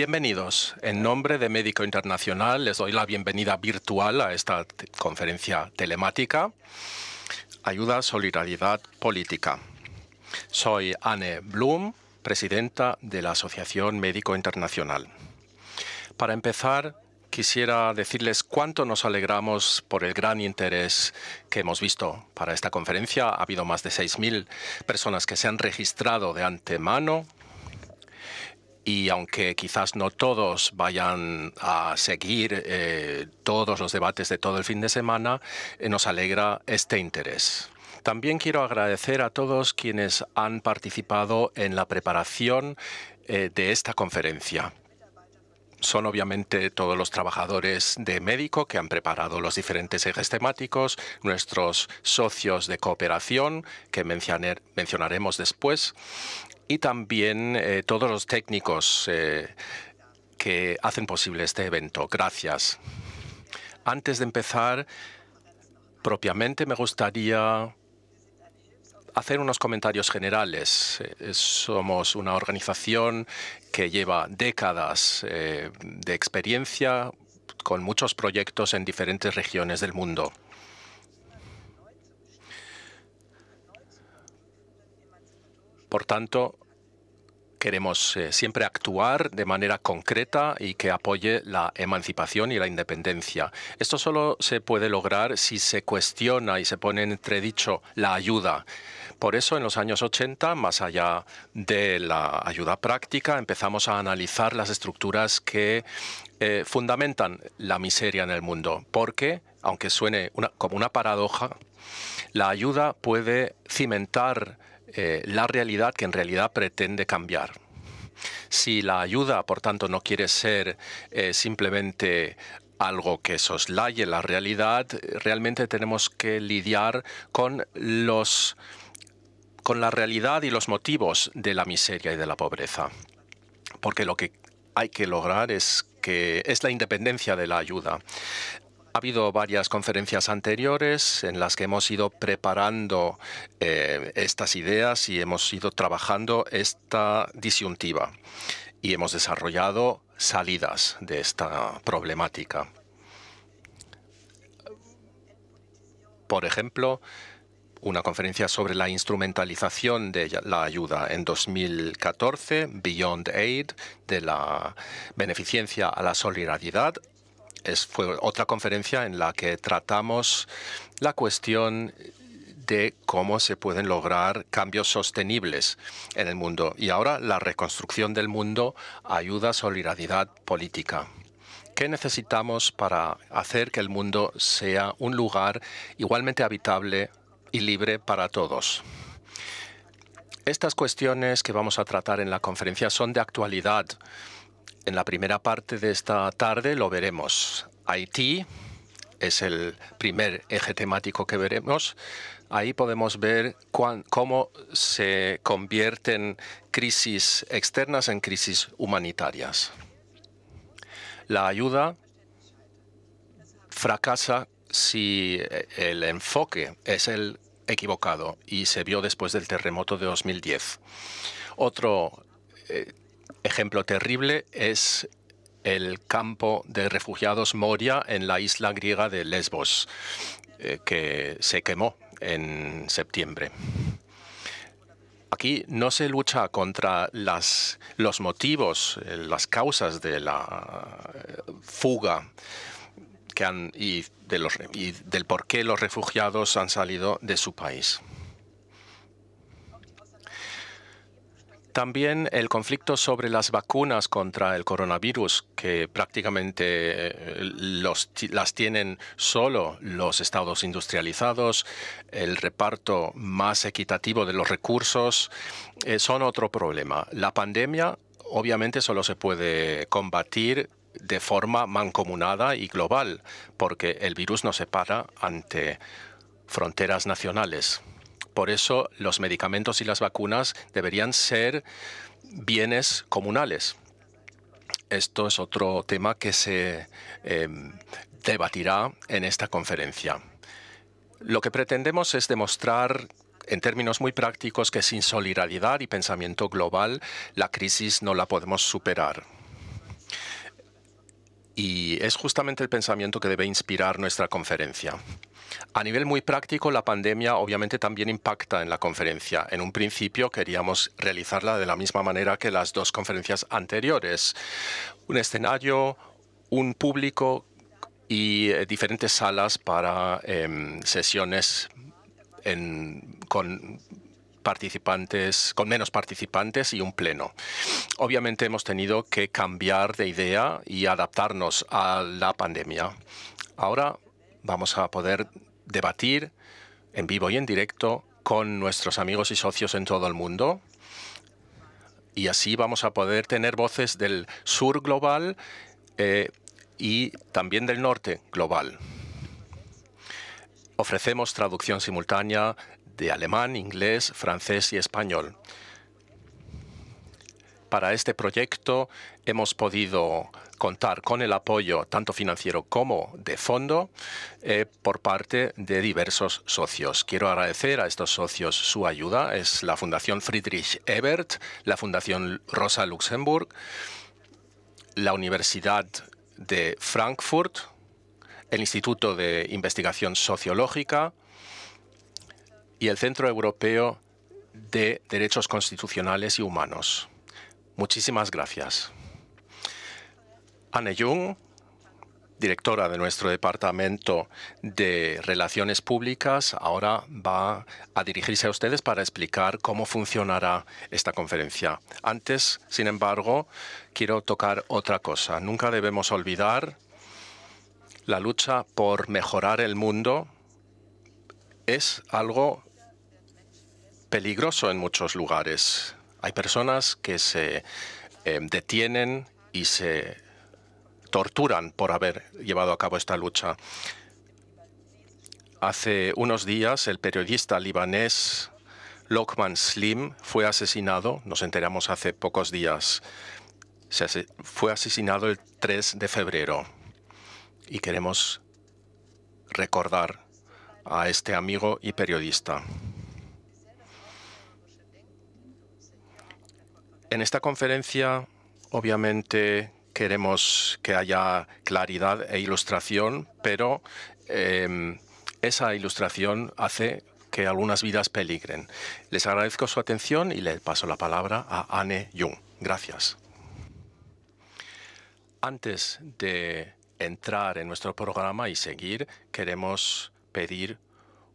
Bienvenidos. En nombre de Médico Internacional les doy la bienvenida virtual a esta conferencia telemática Ayuda Solidaridad Política. Soy Anne Blum, presidenta de la Asociación Médico Internacional. Para empezar, quisiera decirles cuánto nos alegramos por el gran interés que hemos visto para esta conferencia. Ha habido más de 6.000 personas que se han registrado de antemano y aunque quizás no todos vayan a seguir eh, todos los debates de todo el fin de semana, eh, nos alegra este interés. También quiero agradecer a todos quienes han participado en la preparación eh, de esta conferencia son obviamente todos los trabajadores de médico que han preparado los diferentes ejes temáticos, nuestros socios de cooperación que mencionaremos después, y también eh, todos los técnicos eh, que hacen posible este evento. Gracias. Antes de empezar, propiamente me gustaría hacer unos comentarios generales. Eh, somos una organización que lleva décadas de experiencia con muchos proyectos en diferentes regiones del mundo. Por tanto, queremos eh, siempre actuar de manera concreta y que apoye la emancipación y la independencia. Esto solo se puede lograr si se cuestiona y se pone en entredicho la ayuda. Por eso en los años 80, más allá de la ayuda práctica, empezamos a analizar las estructuras que eh, fundamentan la miseria en el mundo, porque, aunque suene como una paradoja, la ayuda puede cimentar eh, la realidad que en realidad pretende cambiar. Si la ayuda, por tanto, no quiere ser eh, simplemente algo que soslaye la realidad, realmente tenemos que lidiar con los con la realidad y los motivos de la miseria y de la pobreza. Porque lo que hay que lograr es que es la independencia de la ayuda. Ha habido varias conferencias anteriores en las que hemos ido preparando eh, estas ideas y hemos ido trabajando esta disyuntiva y hemos desarrollado salidas de esta problemática. Por ejemplo, una conferencia sobre la instrumentalización de la ayuda en 2014, Beyond Aid, de la beneficencia a la solidaridad, es, fue otra conferencia en la que tratamos la cuestión de cómo se pueden lograr cambios sostenibles en el mundo. Y ahora la reconstrucción del mundo ayuda a solidaridad política. ¿Qué necesitamos para hacer que el mundo sea un lugar igualmente habitable y libre para todos? Estas cuestiones que vamos a tratar en la conferencia son de actualidad en la primera parte de esta tarde lo veremos. Haití es el primer eje temático que veremos. Ahí podemos ver cómo se convierten crisis externas en crisis humanitarias. La ayuda fracasa si eh, el enfoque es el equivocado y se vio después del terremoto de 2010. Otro eh, ejemplo terrible es el campo de refugiados Moria en la isla griega de Lesbos, eh, que se quemó en septiembre. Aquí no se lucha contra los motivos, eh, las causas de la eh, fuga y del por qué los refugiados han salido de su país. También el conflicto sobre las vacunas contra el coronavirus, que prácticamente eh, las tienen solo los estados industrializados, el reparto más equitativo de los recursos, eh, son otro problema. La pandemia obviamente solo se puede combatir de forma mancomunada y global, porque el virus no se para ante fronteras nacionales. Por eso los medicamentos y las vacunas deberían ser bienes comunales. Esto es otro tema que se em, debatirá en esta conferencia. Lo que pretendemos es demostrar en términos muy prácticos que sin solidaridad y pensamiento global la crisis no la podemos superar y es justamente el pensamiento que debe inspirar nuestra conferencia. A nivel muy práctico, la pandemia obviamente también impacta en la conferencia. En un principio queríamos realizarla de la misma manera que las dos conferencias anteriores. Un escenario, un público y eh, diferentes salas para em, sesiones con participantes, con menos participantes y un pleno. Obviamente hemos tenido que cambiar de idea y adaptarnos a la pandemia. Ahora vamos a poder debatir en vivo y en directo con nuestros amigos y socios en todo el mundo. Y así vamos a poder tener voces del sur global eh, y también del norte global. Ofrecemos traducción simultánea, de alemán, inglés, francés y español. Para este proyecto hemos podido contar con el apoyo tanto financiero como de fondo eh, por parte de diversos socios. Quiero agradecer a estos socios su ayuda. Es la Fundación Friedrich Ebert, la Fundación Rosa Luxemburg, la Universidad de Frankfurt, el Instituto de Investigación Sociológica, y el Centro Europeo de Derechos Constitucionales y Humanos. Muchísimas gracias. Anne Jung, directora de nuestro Departamento de Relaciones Públicas, ahora va a dirigirse a ustedes para explicar cómo funcionará esta conferencia. Antes, sin embargo, quiero tocar otra cosa. Nunca debemos olvidar la lucha por mejorar el mundo es algo peligroso en muchos lugares. Hay personas que se eh, detienen y se torturan por haber llevado a cabo esta lucha. Hace unos días el periodista libanés Lokman Slim fue asesinado, nos enteramos hace pocos días, fue asesinado el 3 de febrero y queremos recordar a este amigo y periodista. En esta conferencia, obviamente, queremos que haya claridad e ilustración, pero em, esa ilustración hace que algunas vidas peligren. Les agradezco su atención y le paso la palabra a Anne Jung. Gracias. Antes de entrar en nuestro programa y seguir, queremos pedir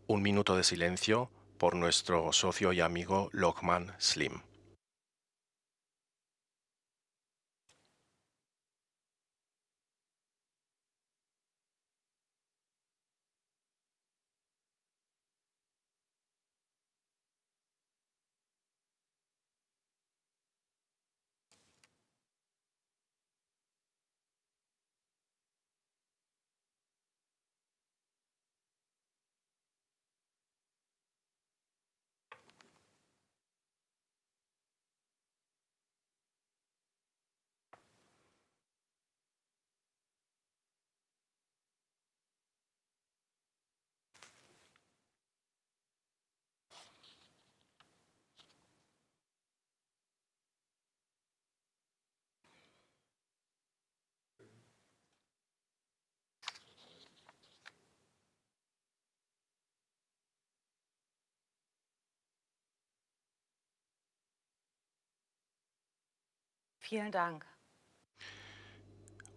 un minuto de silencio por nuestro socio y amigo Lokman Slim.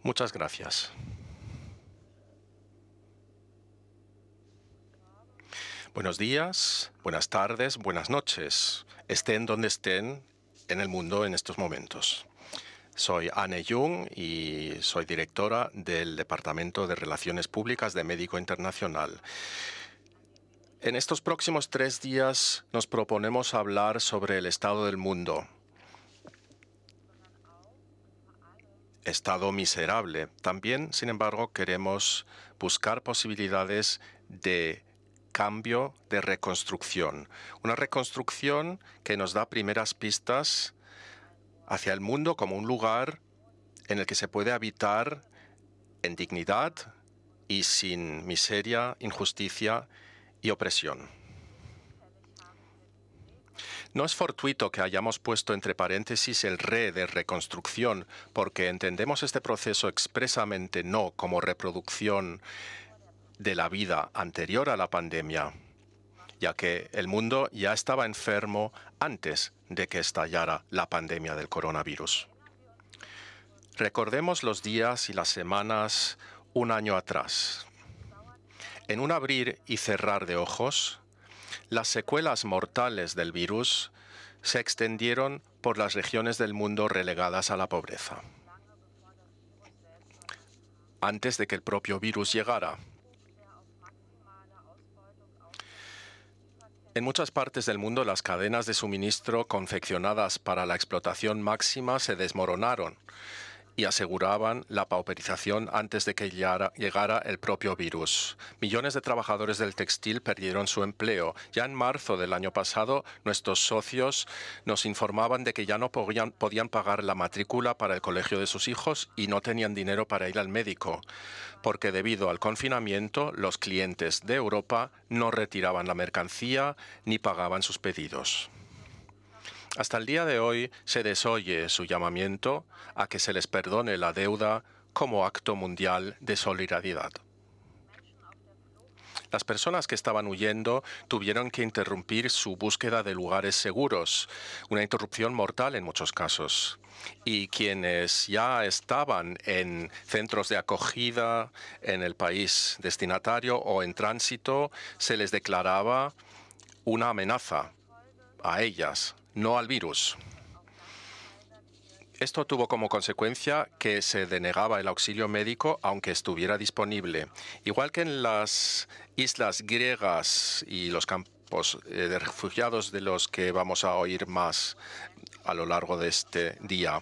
Muchas gracias. Buenos días, buenas tardes, buenas noches. Estén donde estén en el mundo en estos momentos. Soy Anne Jung y soy directora del Departamento de Relaciones Públicas de Médico Internacional. En estos próximos tres días nos proponemos hablar sobre el estado del mundo estado miserable. También, sin embargo, queremos buscar posibilidades de cambio, de reconstrucción. Una reconstrucción que nos da primeras pistas hacia el mundo como un lugar en el que se puede habitar en dignidad y sin miseria, injusticia y opresión. No es fortuito que hayamos puesto entre paréntesis el re de reconstrucción, porque entendemos este proceso expresamente no como reproducción de la vida anterior a la pandemia, ya que el mundo ya estaba enfermo antes de que estallara la pandemia del coronavirus. Recordemos los días y las semanas un año atrás. En un abrir y cerrar de ojos, las secuelas mortales del virus se extendieron por las regiones del mundo relegadas a la pobreza. Antes de que el propio virus llegara, En muchas partes del mundo las cadenas de suministro confeccionadas para la explotación máxima se desmoronaron y aseguraban la pauperización antes de que llegara el propio virus. Millones de trabajadores del textil perdieron su empleo. Ya en marzo del año pasado, nuestros socios nos informaban de que ya no podían, podían pagar la matrícula para el colegio de sus hijos y no tenían dinero para ir al médico, porque debido al confinamiento, los clientes de Europa no retiraban la mercancía ni pagaban sus pedidos. Hasta el día de hoy se desoye su llamamiento a que se les perdone la deuda como acto mundial de solidaridad. Las personas que estaban huyendo tuvieron que interrumpir su búsqueda de lugares seguros, una interrupción mortal en muchos casos. Y quienes ya estaban en centros de acogida en el país destinatario o en tránsito, se les declaraba una amenaza a ellas no al virus. Esto tuvo como consecuencia que se denegaba el auxilio médico aunque estuviera disponible. Igual que en las islas griegas y los campos eh, de refugiados de los que vamos a oír más a lo largo de este día.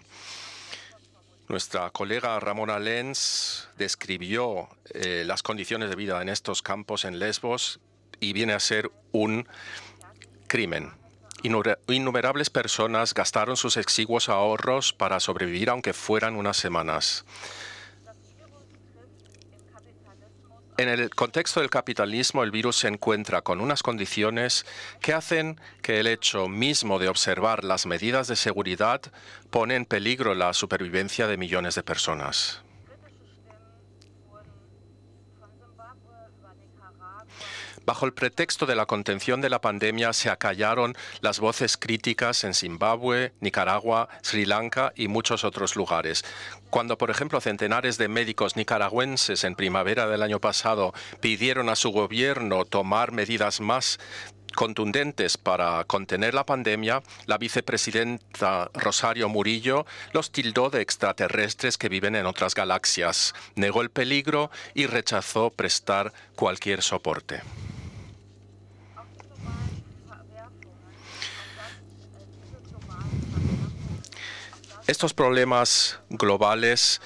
Nuestra colega Ramona Lenz describió eh, las condiciones de vida en estos campos en Lesbos y viene a ser un crimen. Innumerables personas gastaron sus exiguos ahorros para sobrevivir aunque fueran unas semanas. En el contexto del capitalismo, el virus se encuentra con unas condiciones que hacen que el hecho mismo de observar las medidas de seguridad pone en peligro la supervivencia de millones de personas. Bajo el pretexto de la contención de la pandemia se acallaron las voces críticas en Zimbabue, Nicaragua, Sri Lanka y muchos otros lugares. Cuando, por ejemplo, centenares de médicos nicaragüenses en primavera del año pasado pidieron a su gobierno tomar medidas más contundentes para contener la pandemia, la vicepresidenta Rosario Murillo los tildó de extraterrestres que viven en otras galaxias, negó el peligro y rechazó prestar cualquier soporte. Estos problemas globales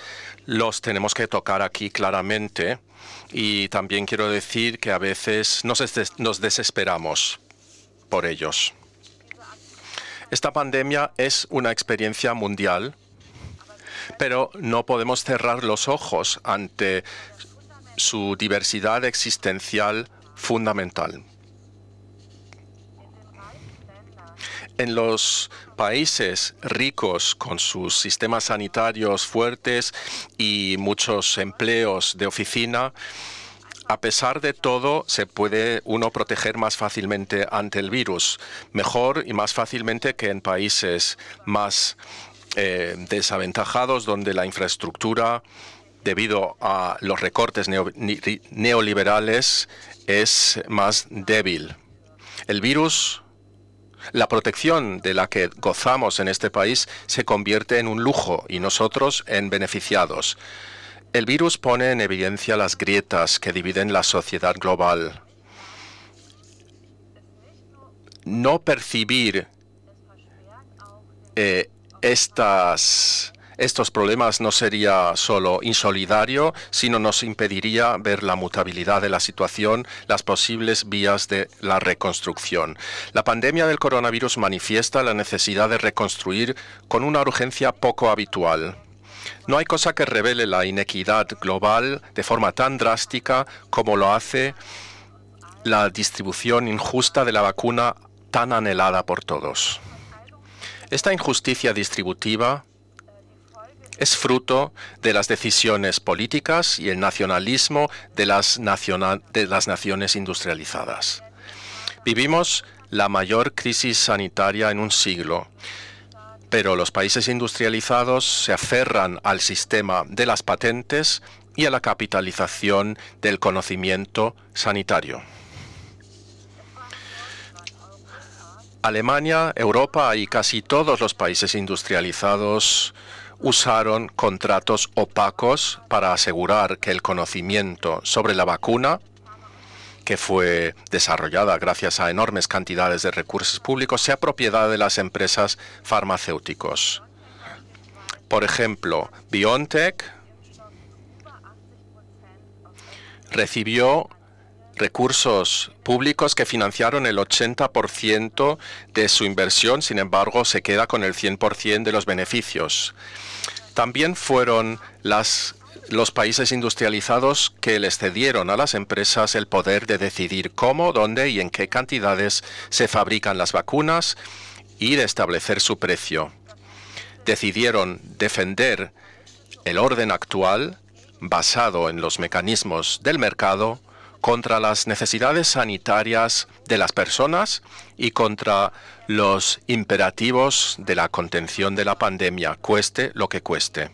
los tenemos que tocar aquí claramente y también quiero decir que a veces nos, desesperamos por ellos. Esta pandemia es una experiencia mundial, pero no podemos cerrar los ojos ante su diversidad existencial fundamental. en los países ricos con sus sistemas sanitarios fuertes y muchos empleos de oficina, a pesar de todo, se puede uno proteger más fácilmente ante el virus, mejor y más fácilmente que en países más eh, desaventajados donde la infraestructura, debido a los recortes neoliberales, es más débil. El virus la protección de la que gozamos en este país se convierte en un lujo y nosotros en beneficiados. El virus pone en evidencia las grietas que dividen la sociedad global. No percibir eh, estas estos problemas no sería solo insolidario, sino nos impediría ver la mutabilidad de la situación, las posibles vías de la reconstrucción. La pandemia del coronavirus manifiesta la necesidad de reconstruir con una urgencia poco habitual. No hay cosa que revele la inequidad global de forma tan drástica como lo hace la distribución injusta de la vacuna tan anhelada por todos. Esta injusticia distributiva es fruto de las decisiones políticas y el nacionalismo de las, de las naciones industrializadas. Vivimos la mayor crisis sanitaria en un siglo, pero los países industrializados se aferran al sistema de las patentes y a la capitalización del conocimiento sanitario. Alemania, Europa y casi todos los países industrializados usaron contratos opacos para asegurar que el conocimiento sobre la vacuna, que fue desarrollada gracias a enormes cantidades de recursos públicos, sea propiedad de las empresas farmacéuticos. Por ejemplo, BioNTech recibió recursos públicos que financiaron el 80% de su inversión, sin embargo, se queda con el 100% de los beneficios. También fueron los países industrializados que les cedieron a las empresas el poder de decidir cómo, dónde y en qué cantidades se fabrican las vacunas y de establecer su precio. Decidieron defender el orden actual basado en los mecanismos del mercado contra las necesidades sanitarias de las personas y contra los imperativos de la contención de la pandemia, cueste lo que cueste.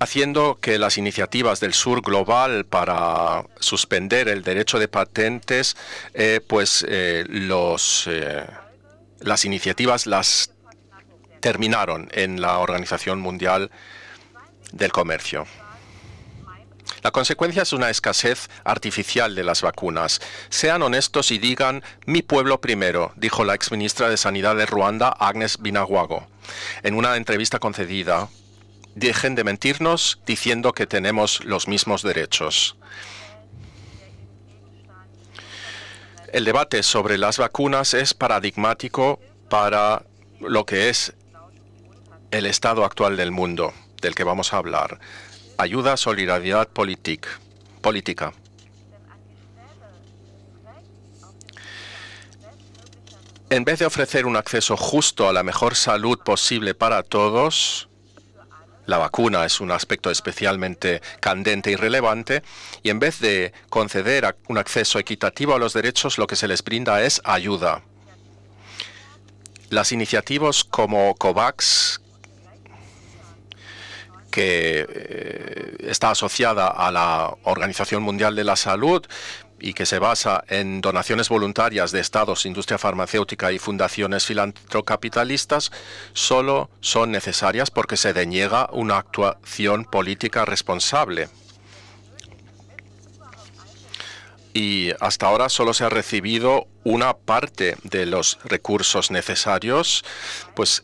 haciendo que las iniciativas del sur global para suspender el derecho de patentes, eh, pues eh, eh, las iniciativas las terminaron en la Organización Mundial del Comercio. La consecuencia es una escasez artificial de las vacunas. Sean honestos y digan mi pueblo primero, dijo la exministra de Sanidad de Ruanda, Agnes Binaguago, en una entrevista concedida. Dejen de mentirnos diciendo que tenemos los mismos derechos. El debate sobre las vacunas es paradigmático para lo que es el estado actual del mundo, del que vamos a hablar ayuda, solidaridad política. En vez de ofrecer un acceso justo a la mejor salud posible para todos, la vacuna es un aspecto especialmente candente y relevante, y en vez de conceder un acceso equitativo a los derechos, lo que se les brinda es ayuda. Las iniciativas como COVAX, que eh, está asociada a la Organización Mundial de la Salud y que se basa en donaciones voluntarias de estados, industria farmacéutica y fundaciones filantrocapitalistas, solo son necesarias porque se deniega una actuación política responsable. Y hasta ahora solo se ha recibido una parte de los recursos necesarios, pues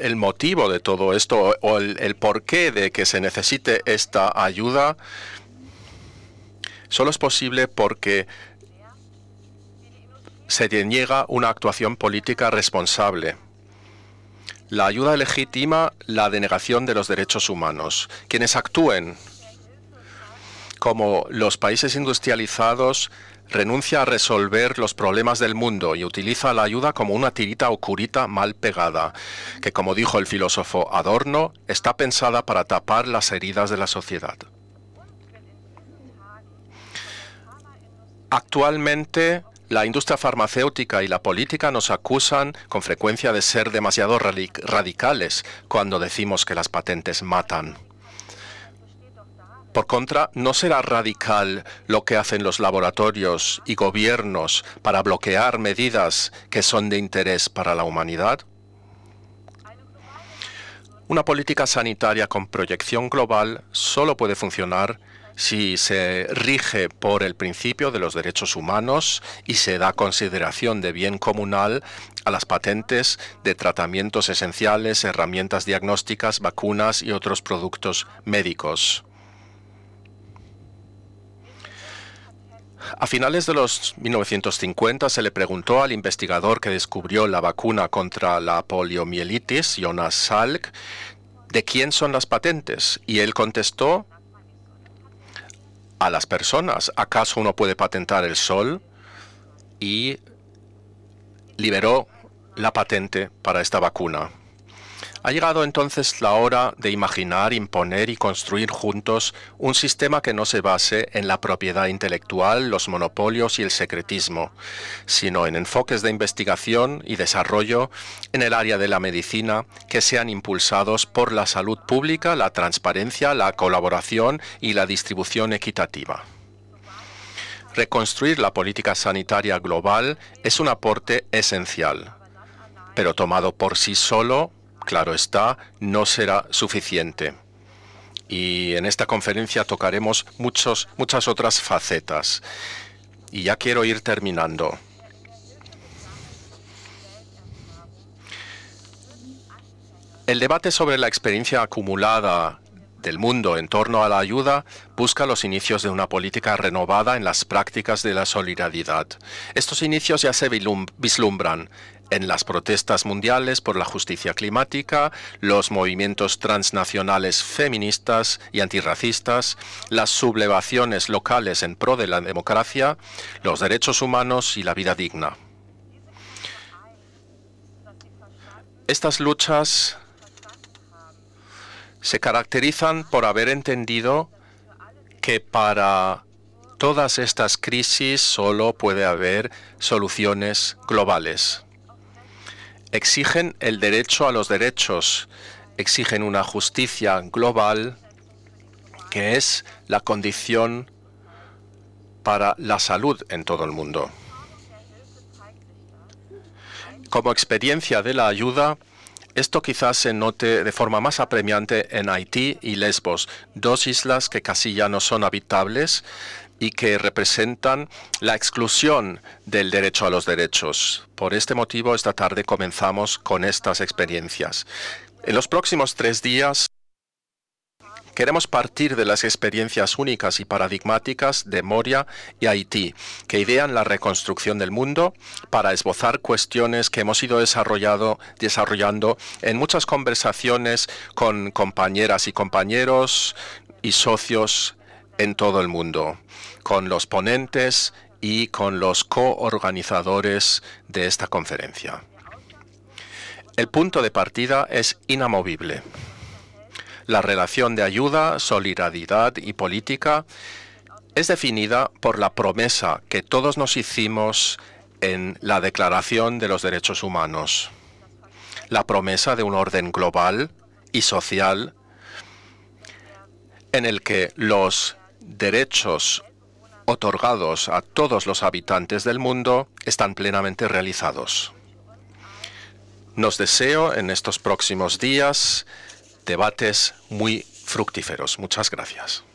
el motivo de todo esto o el, el porqué de que se necesite esta ayuda solo es posible porque se niega una actuación política responsable. La ayuda legítima, la denegación de los derechos humanos. Quienes actúen como los países industrializados renuncia a resolver los problemas del mundo y utiliza la ayuda como una tirita o curita mal pegada, que como dijo el filósofo Adorno, está pensada para tapar las heridas de la sociedad. Actualmente, la industria farmacéutica y la política nos acusan con frecuencia de ser demasiado radicales cuando decimos que las patentes matan. Por contra, ¿no será radical lo que hacen los laboratorios y gobiernos para bloquear medidas que son de interés para la humanidad? Una política sanitaria con proyección global solo puede funcionar si se rige por el principio de los derechos humanos y se da consideración de bien comunal a las patentes de tratamientos esenciales, herramientas diagnósticas, vacunas y otros productos médicos. A finales de los 1950 se le preguntó al investigador que descubrió la vacuna contra la poliomielitis, Jonas Salk, de quién son las patentes y él contestó a las personas. ¿Acaso uno puede patentar el sol? Y liberó la patente para esta vacuna. Ha llegado entonces la hora de imaginar, imponer y construir juntos un sistema que no se base en la propiedad intelectual, los monopolios y el secretismo, sino en enfoques de investigación y desarrollo en el área de la medicina que sean impulsados por la salud pública, la transparencia, la colaboración y la distribución equitativa. Reconstruir la política sanitaria global es un aporte esencial, pero tomado por sí solo claro está, no será suficiente. Y en esta conferencia tocaremos muchos, muchas otras facetas. Y ya quiero ir terminando. El debate sobre la experiencia acumulada del mundo en torno a la ayuda busca los inicios de una política renovada en las prácticas de la solidaridad. Estos inicios ya se vislumbran en las protestas mundiales por la justicia climática, los movimientos transnacionales feministas y antirracistas, las sublevaciones locales en pro de la democracia, los derechos humanos y la vida digna. Estas luchas se caracterizan por haber entendido que para todas estas crisis solo puede haber soluciones globales exigen el derecho a los derechos, exigen una justicia global que es la condición para la salud en todo el mundo. Como experiencia de la ayuda, esto quizás se note de forma más apremiante en Haití y Lesbos, dos islas que casi ya no son habitables, y que representan la exclusión del derecho a los derechos. Por este motivo, esta tarde comenzamos con estas experiencias. En los próximos tres días Queremos partir de las experiencias únicas y paradigmáticas de Moria y Haití, que idean la reconstrucción del mundo para esbozar cuestiones que hemos ido desarrollado, desarrollando en muchas conversaciones con compañeras y compañeros y socios en todo el mundo, con los ponentes y con los coorganizadores de esta conferencia. El punto de partida es inamovible. La relación de ayuda, solidaridad y política es definida por la promesa que todos nos hicimos en la Declaración de los Derechos Humanos, la promesa de un orden global y social en el que los derechos otorgados a todos los habitantes del mundo están plenamente realizados. Nos deseo en estos próximos días debates muy fructíferos. Muchas gracias.